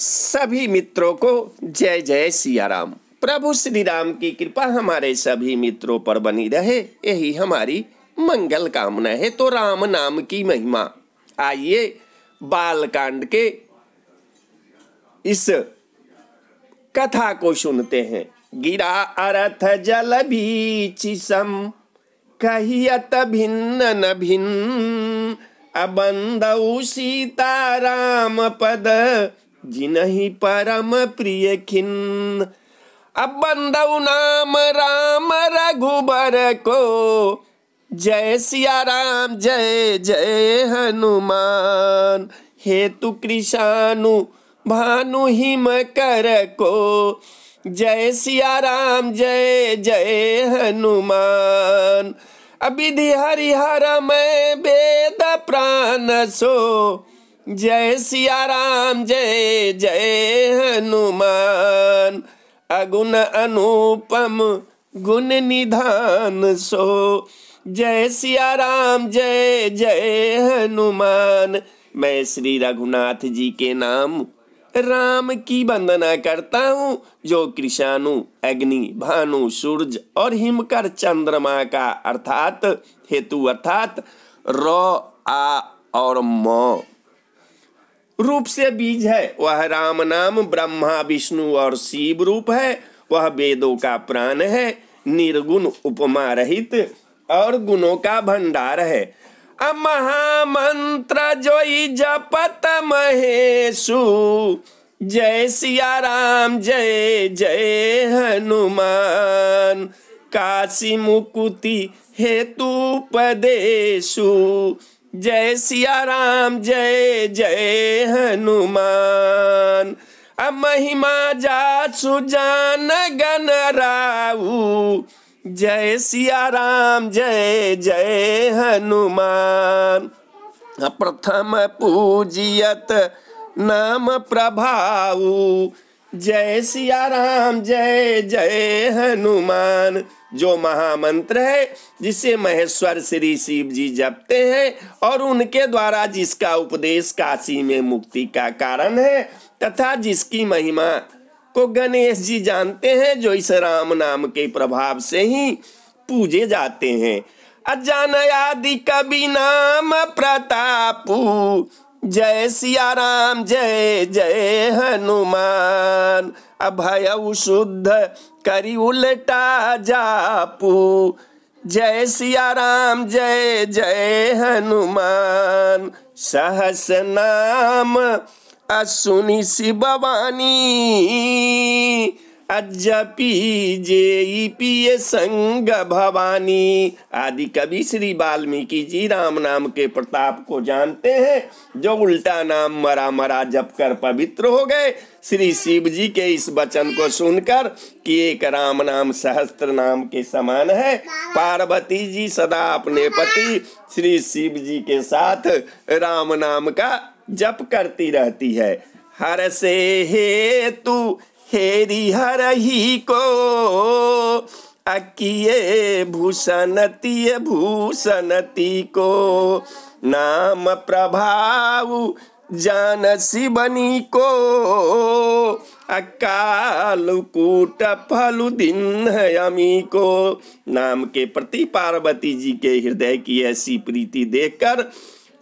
सभी मित्रों को जय जय सियाराम प्रभु श्री राम की कृपा हमारे सभी मित्रों पर बनी रहे यही हमारी मंगल कामना है तो राम नाम की महिमा आइए बालकांड के इस कथा को सुनते हैं गिरा अरथ जल बीच कहियत भिन्न न भिन्न अबंद सीता राम पद जिनहि परम प्रिय खिन अब बंदौ नाम राम रघुबर को जय सिया राम जय जय हनुमान हेतु कृषानु भानु हिम कर को जय सिया राम जय जय हनुमान अभिधि हरिहर मैं वेद प्राण सो जय सिया राम जय जय हनुमान अगुण अनुपम गुण निधान सो जय सिया राम जय जय हनुमान मैं श्री रघुनाथ जी के नाम राम की वंदना करता हूँ जो कृषाणु अग्नि भानु सूरज और हिमकर चंद्रमा का अर्थात हेतु अर्थात र आ और म रूप से बीज है वह राम नाम ब्रह्मा विष्णु और शिव रूप है वह वेदों का प्राण है निर्गुण उपमा रहित और गुणों का भंडार है महामंत्र जो जपत महेशु जय सिया राम जय जय हनुमान काशी मुकुति हेतु पदेशु जय सिया राम जय जय हनुमान महिमा जा सुजान गन राऊ जय सिया राम जय जय हनुमान प्रथम पूजियत नाम प्रभाऊ जय सिया राम जय जय हनुमान जो महामंत्र है जिसे महेश्वर श्री शिव जी जपते हैं और उनके द्वारा जिसका उपदेश काशी में मुक्ति का कारण है तथा जिसकी महिमा को गणेश जी जानते हैं जो इस राम नाम के प्रभाव से ही पूजे जाते हैं अजान आदि कवि नाम प्रतापू जय सिया राम जय जय हनुमान अभय शुद्ध करी उलटा जापू जय सिया राम जय जय हनुमान सहस नाम असुनि शिववानी अज्जपी जेईपीए संग भवानी आदि कवि श्री वाल्मीकि जी राम नाम के प्रताप को जानते हैं जो उल्टा नाम मरा मरा जप कर पवित्र हो गए श्री शिव जी के इस वचन को सुनकर कि एक राम नाम सहस्त्र नाम के समान है पार्वती जी सदा अपने पति श्री शिव जी के साथ राम नाम का जप करती रहती है हर से हे तू हेरी हरही को अकिए भूषणती भूषणती को नाम प्रभाव जान बनी को अकाल कूट फल दिन अमी को नाम के प्रति पार्वती जी के हृदय की ऐसी प्रीति देखकर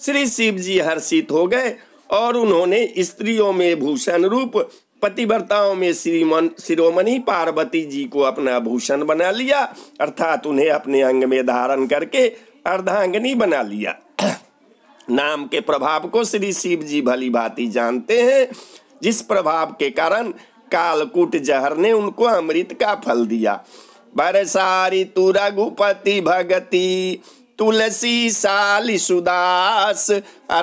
श्री शिव जी हर्षित हो गए और उन्होंने स्त्रियों में भूषण रूप पतिव्रताओं में श्रीमन शिरोमणि पार्वती जी को अपना भूषण बना लिया अर्थात उन्हें अपने अंग में धारण करके अर्धांगनी बना लिया नाम के प्रभाव को श्री शिव जी भली भांति जानते हैं जिस प्रभाव के कारण कालकूट जहर ने उनको अमृत का फल दिया बरसारी तू रघुपति भगती तुलसी सुदास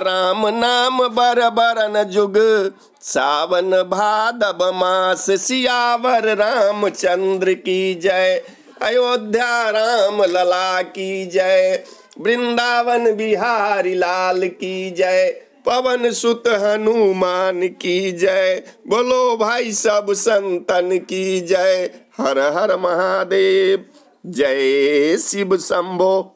राम नाम बर बरन जुग सावन भादब मास सियावर चंद्र की जय अयोध्या राम लला की जय वृंदावन बिहारी लाल की जय पवन सुत हनुमान की जय बोलो भाई सब संतन की जय हर हर महादेव जय शिव शंभो